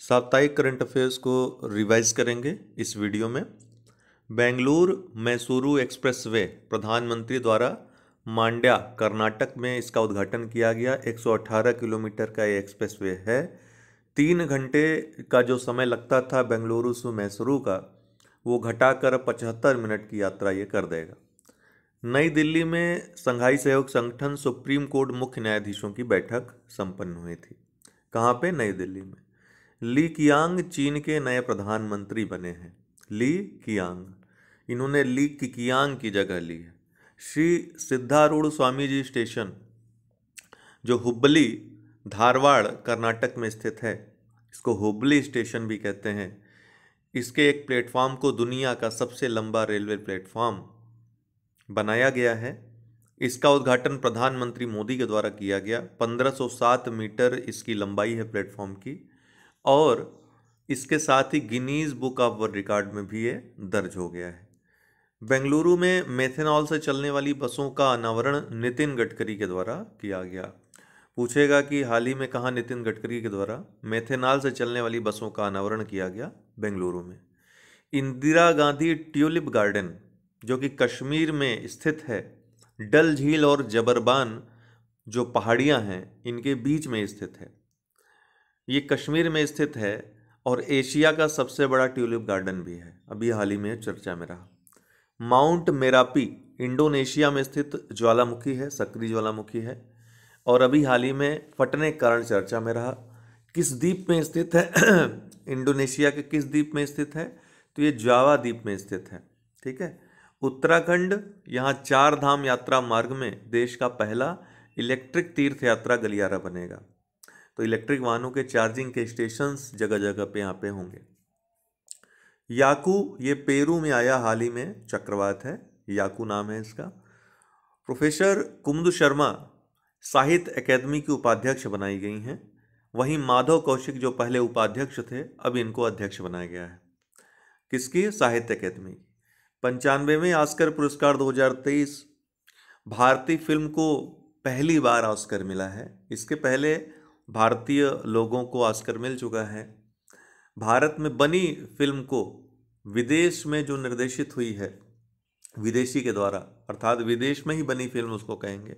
साप्ताहिक current affairs को revise करेंगे इस वीडियो में बेंगलुरु मैसूरू एक्सप्रेस वे प्रधानमंत्री द्वारा मांड्या कर्नाटक में इसका उद्घाटन किया गया 118 किलोमीटर का ये एक्सप्रेस वे है तीन घंटे का जो समय लगता था बेंगलुरु से मैसूरू का वो घटाकर 75 मिनट की यात्रा ये कर देगा नई दिल्ली में संघाई सहयोग संगठन सुप्रीम कोर्ट मुख्य न्यायाधीशों की बैठक संपन्न हुई थी कहाँ पे नई दिल्ली में ली कियांग चीन के नए प्रधानमंत्री बने हैं ली कियांग इन्होंने ली कियांग की जगह ली है श्री सिद्धारूढ़ स्वामी जी स्टेशन जो हुबली धारवाड़ कर्नाटक में स्थित है इसको हुबली स्टेशन भी कहते हैं इसके एक प्लेटफॉर्म को दुनिया का सबसे लंबा रेलवे प्लेटफॉर्म बनाया गया है इसका उद्घाटन प्रधानमंत्री मोदी के द्वारा किया गया 1507 मीटर इसकी लंबाई है प्लेटफॉर्म की और इसके साथ ही Guinness book of world record में भी ये दर्ज हो गया है बेंगलुरु में मेथेनॉल से चलने वाली बसों का अनावरण नितिन गडकरी के द्वारा किया गया पूछेगा कि हाल ही में कहाँ नितिन गडकरी के द्वारा मेथेनॉल से चलने वाली बसों का अनावरण किया गया बेंगलुरु में इंदिरा गांधी ट्यूलिप गार्डन जो कि कश्मीर में स्थित है डल झील और जबरबान जो पहाड़ियाँ हैं इनके बीच में स्थित है ये कश्मीर में स्थित है और एशिया का सबसे बड़ा ट्यूलिप गार्डन भी है अभी हाल ही में चर्चा में रहा माउंट मेरापी इंडोनेशिया में स्थित ज्वालामुखी है सक्रिय ज्वालामुखी है और अभी हाल ही में फटने के कारण चर्चा में रहा किस द्वीप में स्थित है इंडोनेशिया के किस द्वीप में स्थित है तो ये जावा द्वीप में स्थित है ठीक है उत्तराखंड यहाँ चार धाम यात्रा मार्ग में देश का पहला इलेक्ट्रिक तीर्थ यात्रा गलियारा बनेगा तो इलेक्ट्रिक वाहनों के चार्जिंग के स्टेशन जगह जगह पे यहाँ पे होंगे याकू ये पेरू में आया हाल ही में चक्रवात है याकू नाम है इसका प्रोफेसर कुमद शर्मा साहित्य अकेदमी की उपाध्यक्ष बनाई गई हैं वहीं माधव कौशिक जो पहले उपाध्यक्ष थे अब इनको अध्यक्ष बनाया गया है किसकी साहित्य अकेदमी पंचानवे में आस्कर पुरस्कार 2023 भारतीय फिल्म को पहली बार ऑस्कर मिला है इसके पहले भारतीय लोगों को ऑस्कर मिल चुका है भारत में बनी फिल्म को विदेश में जो निर्देशित हुई है विदेशी के द्वारा अर्थात विदेश में ही बनी फिल्म उसको कहेंगे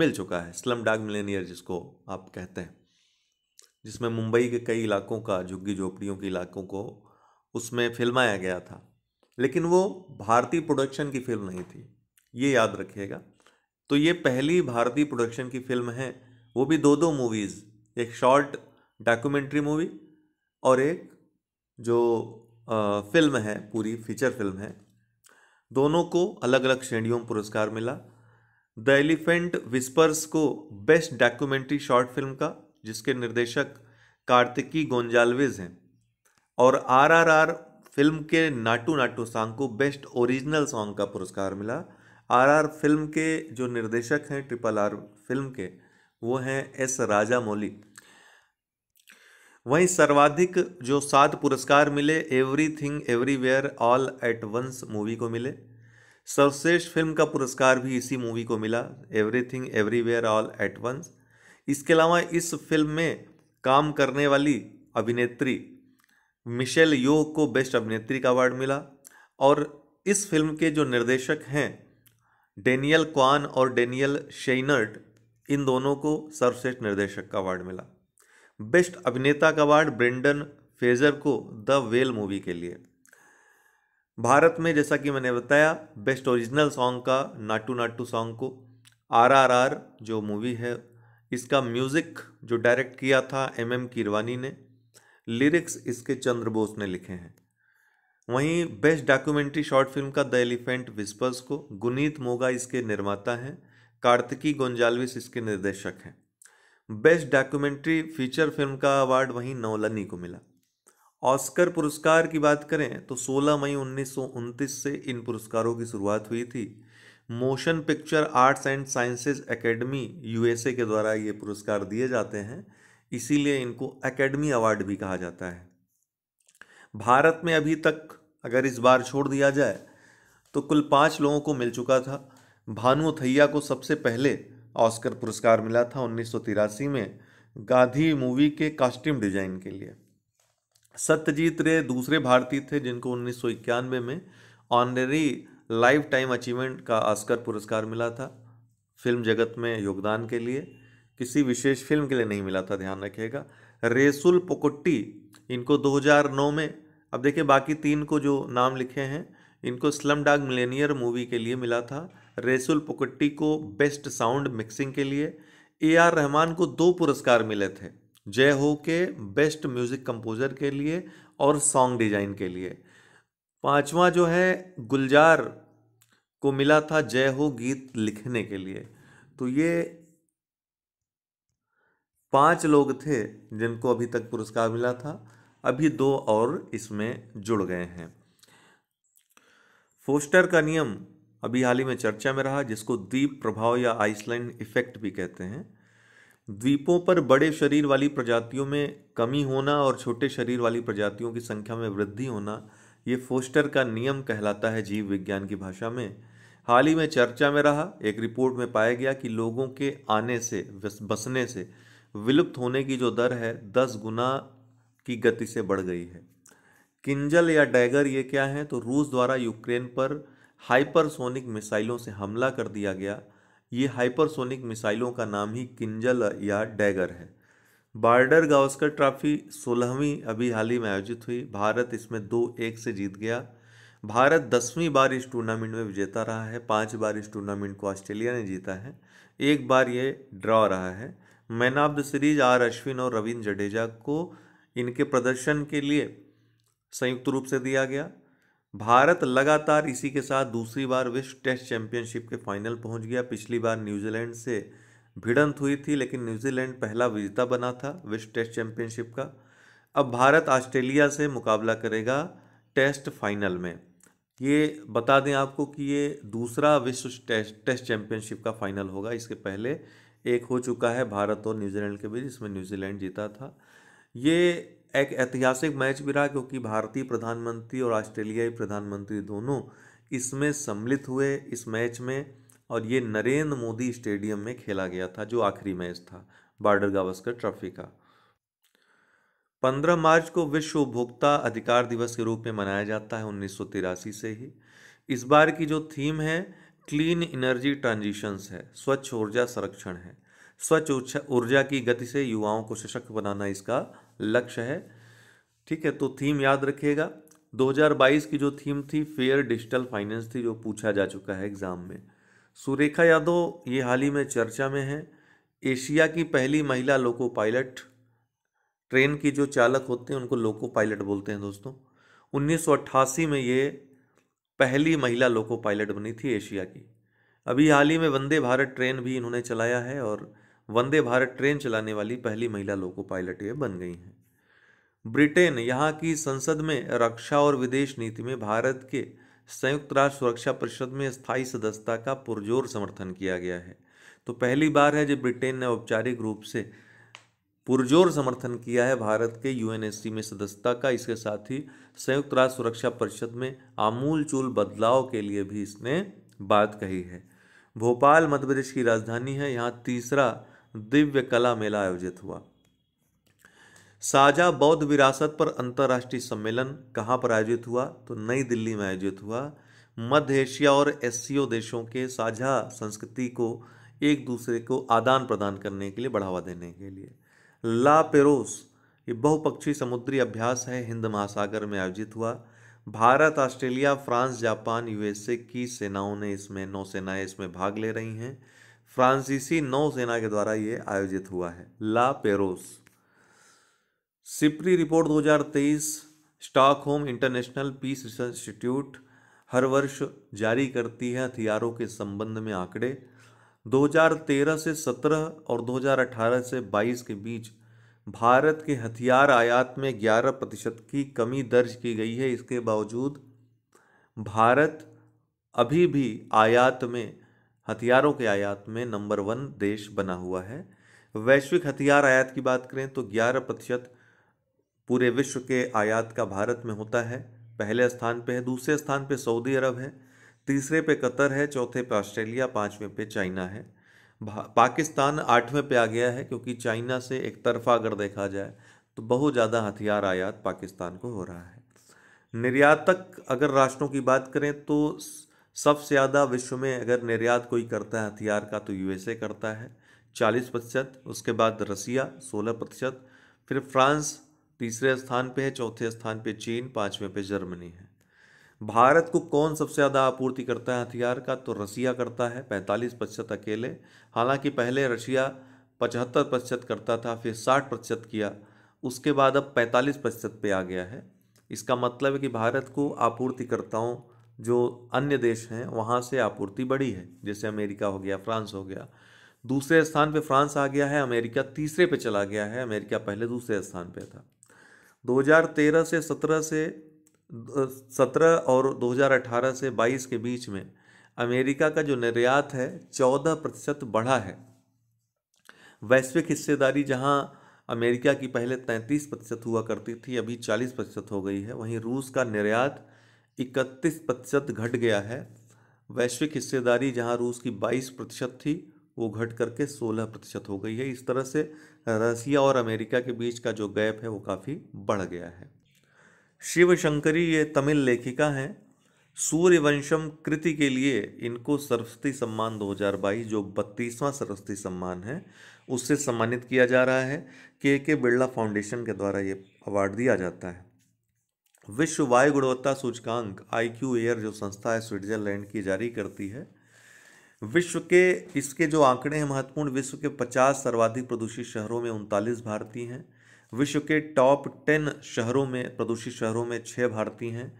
मिल चुका है स्लम डाग मिलेनियर जिसको आप कहते हैं जिसमें मुंबई के कई इलाकों का झुग्गी झोपड़ियों के इलाकों को उसमें फिल्माया गया था लेकिन वो भारतीय प्रोडक्शन की फिल्म नहीं थी ये याद रखिएगा तो ये पहली भारतीय प्रोडक्शन की फिल्म है वो भी दो दो मूवीज़ एक शॉर्ट डॉक्यूमेंट्री मूवी और एक जो आ, फिल्म है पूरी फीचर फिल्म है दोनों को अलग अलग श्रेणियों में पुरस्कार मिला द एलिफेंट विस्पर्स को बेस्ट डॉक्यूमेंट्री शॉर्ट फिल्म का जिसके निर्देशक कार्तिकी गोंजालवेज हैं और आरआरआर फिल्म के नाटू नाटू सॉन्ग को बेस्ट ओरिजिनल सॉन्ग का पुरस्कार मिला आरआर फिल्म के जो निर्देशक हैं ट्रिपल आर फिल्म के वो हैं एस राजा मौली वहीं सर्वाधिक जो सात पुरस्कार मिले everything everywhere all at once movie को मिले सर्वश्रेष्ठ फिल्म का पुरस्कार भी इसी मूवी को मिला everything everywhere all at once इसके अलावा इस फिल्म में काम करने वाली अभिनेत्री मिशेल यो को बेस्ट अभिनेत्री का अवार्ड मिला और इस फिल्म के जो निर्देशक हैं डेनियल क्वान और डेनियल शेनर्ट इन दोनों को सर्वश्रेष्ठ निर्देशक का अवार्ड मिला बेस्ट अभिनेता का अवार्ड ब्रेंडन फेजर को द वेल मूवी के लिए भारत में जैसा कि मैंने बताया बेस्ट ओरिजिनल सॉन्ग का नाटू नाटू सॉन्ग को आरआरआर जो मूवी है इसका म्यूज़िक जो डायरेक्ट किया था एम एम कीरवानी ने लिरिक्स इसके चंद्र बोस ने लिखे हैं वहीं बेस्ट डॉक्यूमेंट्री शॉर्ट फिल्म का द एलिफेंट विस्पर्स को गुनीत मोगा इसके निर्माता हैं कार्तिकी गोंजालविस इसके निर्देशक हैं बेस्ट डॉक्यूमेंट्री फीचर फिल्म का अवार्ड वहीं नौलनी को मिला ऑस्कर पुरस्कार की बात करें तो 16 मई उन्नीस से इन पुरस्कारों की शुरुआत हुई थी motion picture arts and sciences academy USA के द्वारा ये पुरस्कार दिए जाते हैं इसीलिए इनको एकेडमी अवार्ड भी कहा जाता है भारत में अभी तक अगर इस बार छोड़ दिया जाए तो कुल पाँच लोगों को मिल चुका था भानु थैया को सबसे पहले ऑस्कर पुरस्कार मिला था उन्नीस में गांधी मूवी के कॉस्ट्यूम डिजाइन के लिए सत्यजीत रे दूसरे भारतीय थे जिनको उन्नीस में ऑनरेरी लाइफ टाइम अचीवमेंट का ऑस्कर पुरस्कार मिला था फिल्म जगत में योगदान के लिए किसी विशेष फिल्म के लिए नहीं मिला था ध्यान रखिएगा रेसुल पोकुट्टी इनको 2009 में अब देखिए बाकी तीन को जो नाम लिखे हैं इनको स्लम डाग मिलेनियर मूवी के लिए मिला था रेसुल पुकट्टी को बेस्ट साउंड मिक्सिंग के लिए ए आर रहमान को दो पुरस्कार मिले थे जय हो के बेस्ट म्यूज़िक कंपोज़र के लिए और सॉन्ग डिज़ाइन के लिए पांचवा जो है गुलजार को मिला था जय हो गीत लिखने के लिए तो ये पांच लोग थे जिनको अभी तक पुरस्कार मिला था अभी दो और इसमें जुड़ गए हैं फोस्टर का नियम अभी हाल ही में चर्चा में रहा जिसको द्वीप प्रभाव या आइसलैंड इफेक्ट भी कहते हैं द्वीपों पर बड़े शरीर वाली प्रजातियों में कमी होना और छोटे शरीर वाली प्रजातियों की संख्या में वृद्धि होना ये फोस्टर का नियम कहलाता है जीव विज्ञान की भाषा में हाल ही में चर्चा में रहा एक रिपोर्ट में पाया गया कि लोगों के आने से बसने से विलुप्त होने की जो दर है दस गुना की गति से बढ़ गई है किंजल या डैगर ये क्या है तो रूस द्वारा यूक्रेन पर हाइपरसोनिक मिसाइलों से हमला कर दिया गया ये हाइपरसोनिक मिसाइलों का नाम ही किंजल या डैगर है बार्डर गावस्कर ट्रॉफी सोलहवीं अभी हाल ही में आयोजित हुई भारत इसमें दो एक से जीत गया भारत दसवीं बार इस टूर्नामेंट में विजेता रहा है पांच बार इस टूर्नामेंट को ऑस्ट्रेलिया ने जीता है एक बार ये ड्रॉ रहा है man of the series R Ashwin और रविंद्र जडेजा को इनके प्रदर्शन के लिए संयुक्त रूप से दिया गया भारत लगातार इसी के साथ दूसरी बार विश्व टेस्ट चैंपियनशिप के फाइनल पहुंच गया पिछली बार न्यूजीलैंड से भिड़ंत हुई थी लेकिन न्यूजीलैंड पहला विजेता बना था विश्व टेस्ट चैंपियनशिप का अब भारत ऑस्ट्रेलिया से मुकाबला करेगा टेस्ट फाइनल में ये बता दें आपको कि ये दूसरा विश्व टेस्ट टेस्ट चैंपियनशिप का फाइनल होगा इसके पहले एक हो चुका है भारत और न्यूजीलैंड के बीच इसमें न्यूजीलैंड जीता था ये एक ऐतिहासिक मैच भी रहा क्योंकि भारतीय प्रधानमंत्री और ऑस्ट्रेलियाई प्रधानमंत्री दोनों इसमें सम्मिलित हुए इस मैच में और ये नरेंद्र मोदी स्टेडियम में खेला गया था जो आखिरी मैच था बार्डर गावस्कर ट्रॉफी का पंद्रह मार्च को विश्व उपभोक्ता अधिकार दिवस के रूप में मनाया जाता है उन्नीस से ही इस बार की जो थीम है क्लीन एनर्जी ट्रांजिशंस है स्वच्छ ऊर्जा संरक्षण है स्वच्छ ऊर्जा की गति से युवाओं को सशक्त बनाना इसका लक्ष्य है ठीक है तो थीम याद रखिएगा 2022 की जो थीम थी फेयर डिजिटल फाइनेंस थी जो पूछा जा चुका है एग्ज़ाम में सुरेखा यादव ये हाल ही में चर्चा में है एशिया की पहली महिला लोको पायलट ट्रेन की जो चालक होते हैं उनको लोको पायलट बोलते हैं दोस्तों उन्नीस में ये पहली महिला लोको पायलट बनी थी एशिया की अभी हाल ही में वंदे भारत ट्रेन भी इन्होंने चलाया है और वंदे भारत ट्रेन चलाने वाली पहली महिला लोको पायलट ये बन गई हैं ब्रिटेन यहाँ की संसद में रक्षा और विदेश नीति में भारत के संयुक्त राष्ट्र सुरक्षा परिषद में स्थायी सदस्यता का पुरजोर समर्थन किया गया है तो पहली बार है जब ब्रिटेन ने औपचारिक रूप से पुरजोर समर्थन किया है भारत के यू में सदस्यता का इसके साथ ही संयुक्त राष्ट्र सुरक्षा परिषद में आमूल चूल बदलाव के लिए भी इसने बात कही है भोपाल मध्य प्रदेश की राजधानी है यहाँ तीसरा दिव्य कला मेला आयोजित हुआ साझा बौद्ध विरासत पर अंतर्राष्ट्रीय सम्मेलन कहाँ पर आयोजित हुआ तो नई दिल्ली में आयोजित हुआ मध्य एशिया और एशियो देशों के साझा संस्कृति को एक दूसरे को आदान प्रदान करने के लिए बढ़ावा देने के लिए ला पेरोस ये बहुपक्षीय समुद्री अभ्यास है हिंद महासागर में आयोजित हुआ Bharat Australia France Japan USA की सेनाओं ने इसमें नौसेनाएं इसमें भाग ले रही हैं फ्रांसीसी नौसेना के द्वारा ये आयोजित हुआ है La Perouse SIPRI report 2023 Stockholm International Peace Research Institute हर वर्ष जारी करती है हथियारों के संबंध में आंकड़े 2013 से 17 और 2018 से 22 के बीच भारत के हथियार आयात में 11 प्रतिशत की कमी दर्ज की गई है इसके बावजूद भारत अभी भी आयात में हथियारों के आयात में नंबर वन देश बना हुआ है वैश्विक हथियार आयात की बात करें तो 11 प्रतिशत पूरे विश्व के आयात का भारत में होता है पहले स्थान पे है दूसरे स्थान पे सऊदी अरब है तीसरे पे कतर है चौथे पे ऑस्ट्रेलिया पाँचवें पे चाइना है पाकिस्तान आठवें पे आ गया है क्योंकि चाइना से एक तरफा अगर देखा जाए तो बहुत ज़्यादा हथियार आयात पाकिस्तान को हो रहा है निर्यातक अगर राष्ट्रों की बात करें तो सबसे ज़्यादा विश्व में अगर निर्यात कोई करता है हथियार का तो यूएसए करता है चालीस प्रतिशत उसके बाद रसिया सोलह प्रतिशत फिर फ्रांस तीसरे स्थान पे है चौथे स्थान पे चीन पाँचवें पे जर्मनी है भारत को कौन सबसे ज़्यादा आपूर्ति करता है हथियार का तो रसिया करता है पैंतालीस प्रतिशत अकेले हालांकि पहले रशिया पचहत्तर प्रतिशत करता था फिर साठ प्रतिशत किया उसके बाद अब पैंतालीस प्रतिशत पे आ गया है इसका मतलब है कि भारत को आपूर्तिकर्ताओं जो अन्य देश हैं वहाँ से आपूर्ति बढ़ी है जैसे अमेरिका हो गया फ्रांस हो गया दूसरे स्थान पे फ्रांस आ गया है अमेरिका तीसरे पे चला गया है अमेरिका पहले दूसरे स्थान पे था 2013 से 17 से 17 और 2018 से 22 के बीच में अमेरिका का जो निर्यात है 14 प्रतिशत बढ़ा है वैश्विक हिस्सेदारी जहाँ अमेरिका की पहले 33 प्रतिशत हुआ करती थी अभी 40 प्रतिशत हो गई है वहीं रूस का निर्यात इकतीस प्रतिशत घट गया है वैश्विक हिस्सेदारी जहां रूस की 22 प्रतिशत थी वो घट करके 16 प्रतिशत हो गई है इस तरह से रसिया और अमेरिका के बीच का जो गैप है वो काफ़ी बढ़ गया है शिवशंकरी ये तमिल लेखिका हैं सूर्यवंशम कृति के लिए इनको सरस्वती सम्मान 2022 जो बत्तीसवां सरस्वती सम्मान है उससे सम्मानित किया जा रहा है के के बिरला फाउंडेशन के द्वारा ये अवार्ड दिया जाता है विश्व वायु गुणवत्ता सूचकांक आई क्यू एयर जो संस्था है स्विट्जरलैंड की जारी करती है विश्व के इसके जो आंकड़े हैं महत्वपूर्ण विश्व के 50 सर्वाधिक प्रदूषित शहरों में उनतालीस भारतीय हैं विश्व के टॉप 10 शहरों में प्रदूषित शहरों में छः भारतीय हैं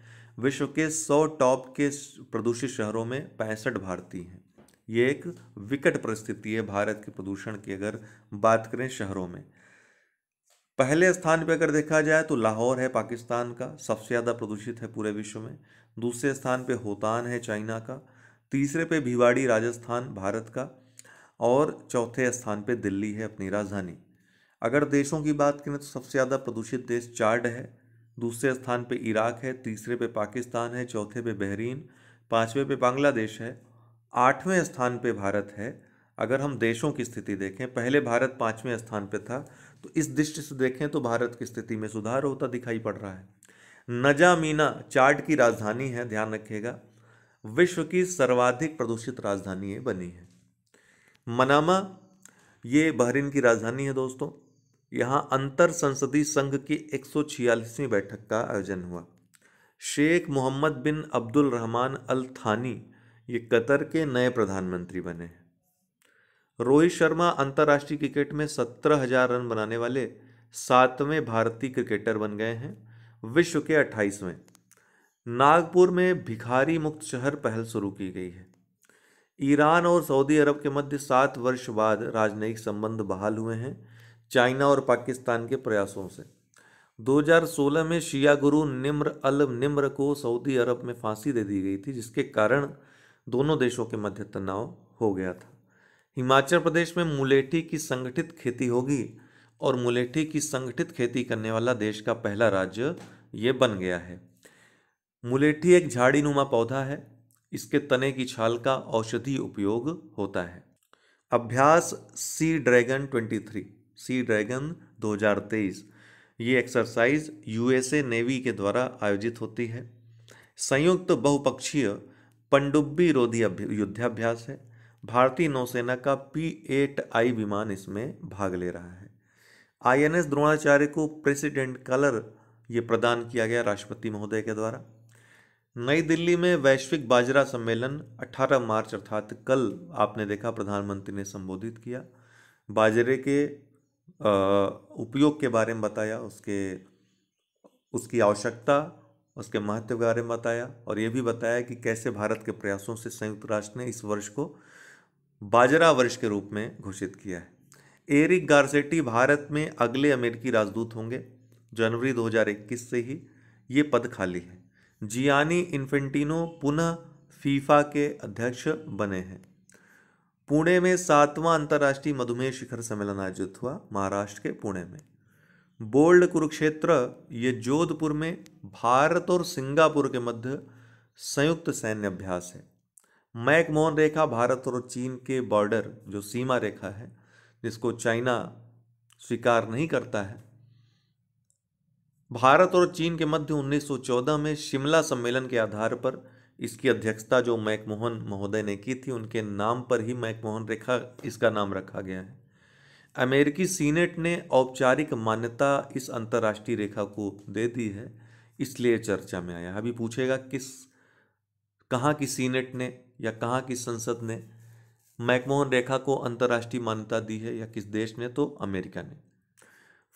विश्व के 100 टॉप के प्रदूषित शहरों में पैंसठ भारतीय हैं ये एक विकट परिस्थिति है भारत के प्रदूषण की अगर बात करें शहरों में पहले स्थान पे अगर देखा जाए तो लाहौर है पाकिस्तान का सबसे ज़्यादा प्रदूषित है पूरे विश्व में दूसरे स्थान पे होतान है चाइना का तीसरे पे भिवाड़ी राजस्थान भारत का और चौथे स्थान पे दिल्ली है अपनी राजधानी अगर देशों की बात करें तो सबसे ज़्यादा प्रदूषित देश चार्ड है दूसरे स्थान पे इराक है तीसरे पे पाकिस्तान है चौथे पे बहरीन पाँचवें पे बांग्लादेश है आठवें स्थान पे भारत है अगर हम देशों की स्थिति देखें पहले भारत पाँचवें स्थान पे था तो इस दृष्टि से देखें तो भारत की स्थिति में सुधार होता दिखाई पड़ रहा है नजामीना चार्ट की राजधानी है ध्यान रखिएगा विश्व की सर्वाधिक प्रदूषित राजधानी ये बनी है मनामा ये बहरीन की राजधानी है दोस्तों यहाँ अंतर संसदीय संघ की एक बैठक का आयोजन हुआ शेख मोहम्मद बिन अब्दुल रहमान अल थानी ये कतर के नए प्रधानमंत्री बने हैं रोहित शर्मा अंतर्राष्ट्रीय क्रिकेट में सत्रह हजार रन बनाने वाले सातवें भारतीय क्रिकेटर बन गए हैं विश्व के अट्ठाईसवें नागपुर में भिखारी मुक्त शहर पहल शुरू की गई है ईरान और सऊदी अरब के मध्य सात वर्ष बाद राजनयिक संबंध बहाल हुए हैं चाइना और पाकिस्तान के प्रयासों से 2016 में शिया गुरु निम्र अल निम्र को सऊदी अरब में फांसी दे दी गई थी जिसके कारण दोनों देशों के मध्य तनाव हो गया था हिमाचल प्रदेश में मुलेठी की संगठित खेती होगी और मुलेठी की संगठित खेती करने वाला देश का पहला राज्य ये बन गया है मुलेठी एक झाड़ी नुमा पौधा है इसके तने की छाल का औषधि उपयोग होता है अभ्यास सी ड्रैगन 23 सी ड्रैगन 2023 ये एक्सरसाइज यूएसए नेवी के द्वारा आयोजित होती है संयुक्त बहुपक्षीय पनडुब्बी रोधी युद्धाभ्यास है भारतीय नौसेना का पी एट आई विमान इसमें भाग ले रहा है आईएनएस द्रोणाचार्य को प्रेसिडेंट कलर ये प्रदान किया गया राष्ट्रपति महोदय के द्वारा नई दिल्ली में वैश्विक बाजरा सम्मेलन 18 मार्च अर्थात कल आपने देखा प्रधानमंत्री ने संबोधित किया बाजरे के उपयोग के बारे में बताया उसके उसकी आवश्यकता उसके महत्व के बारे में बताया और ये भी बताया कि कैसे भारत के प्रयासों से संयुक्त राष्ट्र ने इस वर्ष को बाजरा वर्ष के रूप में घोषित किया है एरिक गारसेटी भारत में अगले अमेरिकी राजदूत होंगे जनवरी 2021 से ही ये पद खाली है जियानी इन्फेंटिनो पुनः फीफा के अध्यक्ष बने हैं पुणे में सातवां अंतर्राष्ट्रीय मधुमेह शिखर सम्मेलन आयोजित हुआ महाराष्ट्र के पुणे में बोल्ड कुरुक्षेत्र ये जोधपुर में भारत और सिंगापुर के मध्य संयुक्त सैन्य अभ्यास है मैकमोहन रेखा भारत और चीन के बॉर्डर जो सीमा रेखा है जिसको चाइना स्वीकार नहीं करता है भारत और चीन के मध्य 1914 में शिमला सम्मेलन के आधार पर इसकी अध्यक्षता जो मैकमोहन महोदय ने की थी उनके नाम पर ही मैकमोहन रेखा इसका नाम रखा गया है अमेरिकी सीनेट ने औपचारिक मान्यता इस अंतर्राष्ट्रीय रेखा को दे दी है इसलिए चर्चा में आया अभी पूछेगा किस कहाँ की सीनेट ने या कहाँ की संसद ने मैकमोहन रेखा को अंतर्राष्ट्रीय मान्यता दी है या किस देश ने तो अमेरिका ने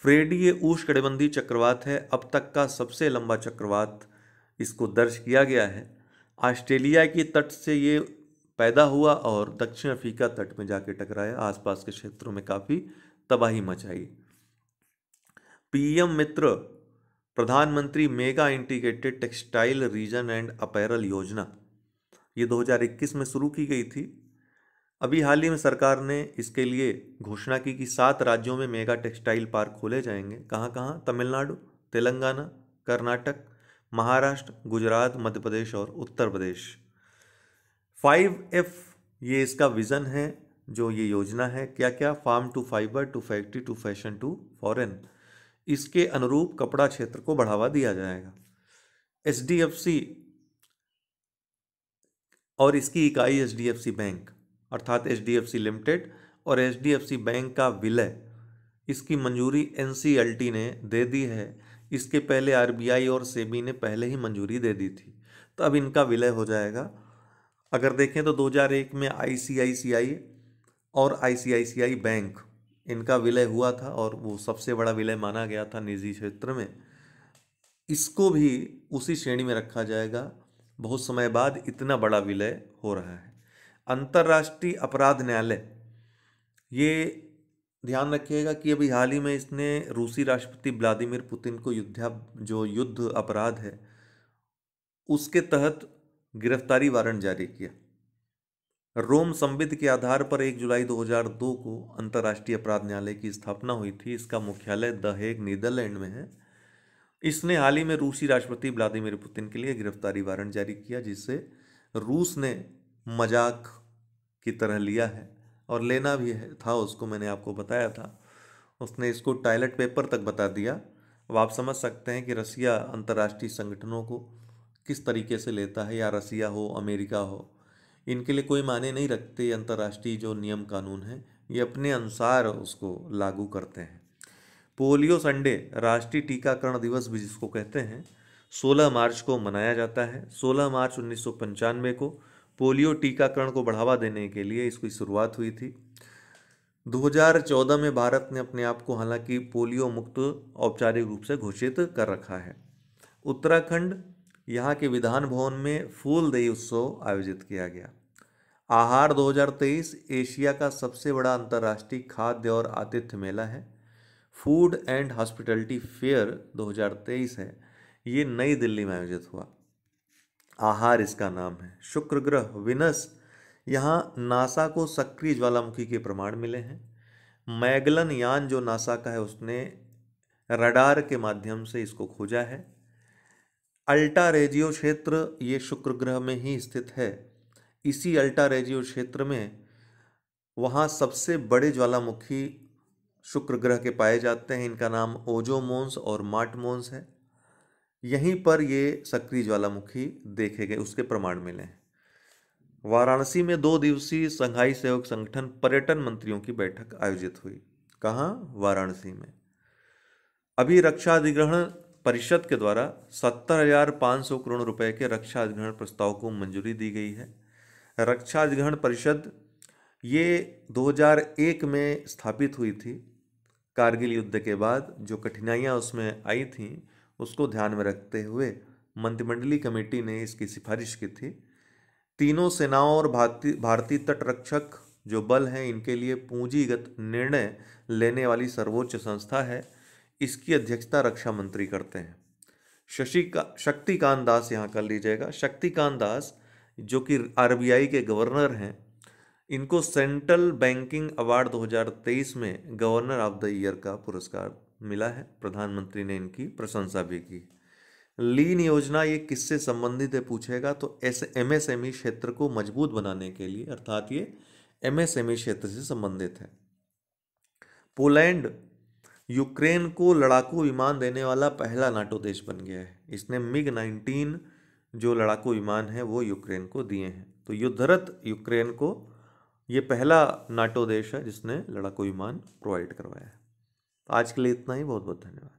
फ्रेडी ये ऊष चक्रवात है अब तक का सबसे लंबा चक्रवात इसको दर्ज किया गया है ऑस्ट्रेलिया के तट से ये पैदा हुआ और दक्षिण अफ्रीका तट में जाके टकराया आसपास के क्षेत्रों में काफ़ी तबाही मचाई पीएम मित्र प्रधानमंत्री mega integrated textile region and apparel योजना ये 2021 में शुरू की गई थी अभी हाल ही में सरकार ने इसके लिए घोषणा की कि सात राज्यों में मेगा टेक्सटाइल पार्क खोले जाएंगे कहाँ कहाँ तमिलनाडु तेलंगाना कर्नाटक महाराष्ट्र गुजरात मध्य प्रदेश और उत्तर प्रदेश फाइव एफ ये इसका विज़न है जो ये योजना है क्या क्या farm to fibre to factory to fashion to foreign इसके अनुरूप कपड़ा क्षेत्र को बढ़ावा दिया जाएगा एच और इसकी इकाई H D F C bank अर्थात H D F C limited और H D F C bank का विलय इसकी मंजूरी एन सी एल टी ने दे दी है इसके पहले आर बी आई और सेबी ने पहले ही मंजूरी दे दी थी तो अब इनका विलय हो जाएगा अगर देखें तो 2001 में आई आई सी सी आई और आई आई सी सी आई बैंक इनका विलय हुआ था और वो सबसे बड़ा विलय माना गया था निजी क्षेत्र में इसको भी उसी श्रेणी में रखा जाएगा बहुत समय बाद इतना बड़ा विलय हो रहा है अंतर्राष्ट्रीय अपराध न्यायालय ये ध्यान रखिएगा कि अभी हाल ही में इसने रूसी राष्ट्रपति व्लादिमीर पुतिन को युद्धा जो युद्ध अपराध है उसके तहत गिरफ्तारी वारंट जारी किया रोम संविध के आधार पर 1 जुलाई 2002 को अंतर्राष्ट्रीय अपराध न्यायालय की स्थापना हुई थी इसका मुख्यालय द हेग नीदरलैंड में है इसने हाल ही में रूसी राष्ट्रपति व्लादिमीर पुतिन के लिए गिरफ्तारी वारंट जारी किया जिसे रूस ने मजाक की तरह लिया है और लेना भी है था उसको मैंने आपको बताया था उसने इसको टॉयलेट पेपर तक बता दिया अब आप समझ सकते हैं कि रसिया अंतर्राष्ट्रीय संगठनों को किस तरीके से लेता है या रसिया हो अमेरिका हो इनके लिए कोई माने नहीं रखते अंतर्राष्ट्रीय जो नियम कानून हैं ये अपने अनुसार उसको लागू करते हैं पोलियो संडे राष्ट्रीय टीकाकरण दिवस भी जिसको कहते हैं 16 मार्च को मनाया जाता है 16 मार्च उन्नीस को पोलियो टीकाकरण को बढ़ावा देने के लिए इसकी शुरुआत हुई थी 2014 में भारत ने अपने आप को हालांकि पोलियो मुक्त औपचारिक रूप से घोषित कर रखा है उत्तराखंड यहाँ के विधान भवन में फूलदेई उत्सव आयोजित किया गया आहार 2023 एशिया का सबसे बड़ा अंतर्राष्ट्रीय खाद्य और आतिथ्य मेला है फूड एंड हॉस्पिटलिटी फेयर 2023 है ये नई दिल्ली में आयोजित हुआ आहार इसका नाम है शुक्र ग्रह विनस यहाँ नासा को सक्रिय ज्वालामुखी के प्रमाण मिले हैं मैगलन यान जो नासा का है उसने रडार के माध्यम से इसको खोजा है अल्टा रेजियो क्षेत्र ये शुक्र ग्रह में ही स्थित है इसी अल्टा रेजियो क्षेत्र में वहाँ सबसे बड़े ज्वालामुखी शुक्र ग्रह के पाए जाते हैं इनका नाम ओजोमोन्स और मार्टमोन्स है यहीं पर ये सक्रिय ज्वालामुखी देखे गए उसके प्रमाण मिले हैं वाराणसी में दो दिवसीय संघाई सहयोग संगठन पर्यटन मंत्रियों की बैठक आयोजित हुई कहाँ वाराणसी में अभी रक्षा अधिग्रहण परिषद के द्वारा सत्तर हजार पाँच सौ करोड़ रुपए के रक्षा अधिग्रहण प्रस्ताव को मंजूरी दी गई है रक्षा अधिग्रहण परिषद ये 2001 में स्थापित हुई थी कारगिल युद्ध के बाद जो कठिनाइयाँ उसमें आई थीं उसको ध्यान में रखते हुए मंत्रिमंडलीय कमेटी ने इसकी सिफारिश की थी तीनों सेनाओं और भारतीय भारतीय तटरक्षक जो बल हैं इनके लिए पूंजीगत निर्णय लेने वाली सर्वोच्च संस्था है इसकी अध्यक्षता रक्षा मंत्री करते हैं शशि का शक्तिकांत दास यहाँ कर लीजिएगा शक्तिकांत दास जो कि आरबीआई के गवर्नर हैं इनको सेंट्रल बैंकिंग अवार्ड 2023 में गवर्नर ऑफ द ईयर का पुरस्कार मिला है प्रधानमंत्री ने इनकी प्रशंसा भी की लीन योजना ये किससे संबंधित है पूछेगा तो ऐसे एमएसएमई क्षेत्र को मजबूत बनाने के लिए अर्थात ये एमएसएमई क्षेत्र से संबंधित है पोलैंड यूक्रेन को लड़ाकू विमान देने वाला पहला नाटो देश बन गया है इसने मिग नाइनटीन जो लड़ाकू विमान है वो यूक्रेन को दिए हैं तो युद्धरत यूक्रेन को ये पहला नाटो देश है जिसने लड़ाकू विमान प्रोवाइड करवाया है आज के लिए इतना ही बहुत बहुत धन्यवाद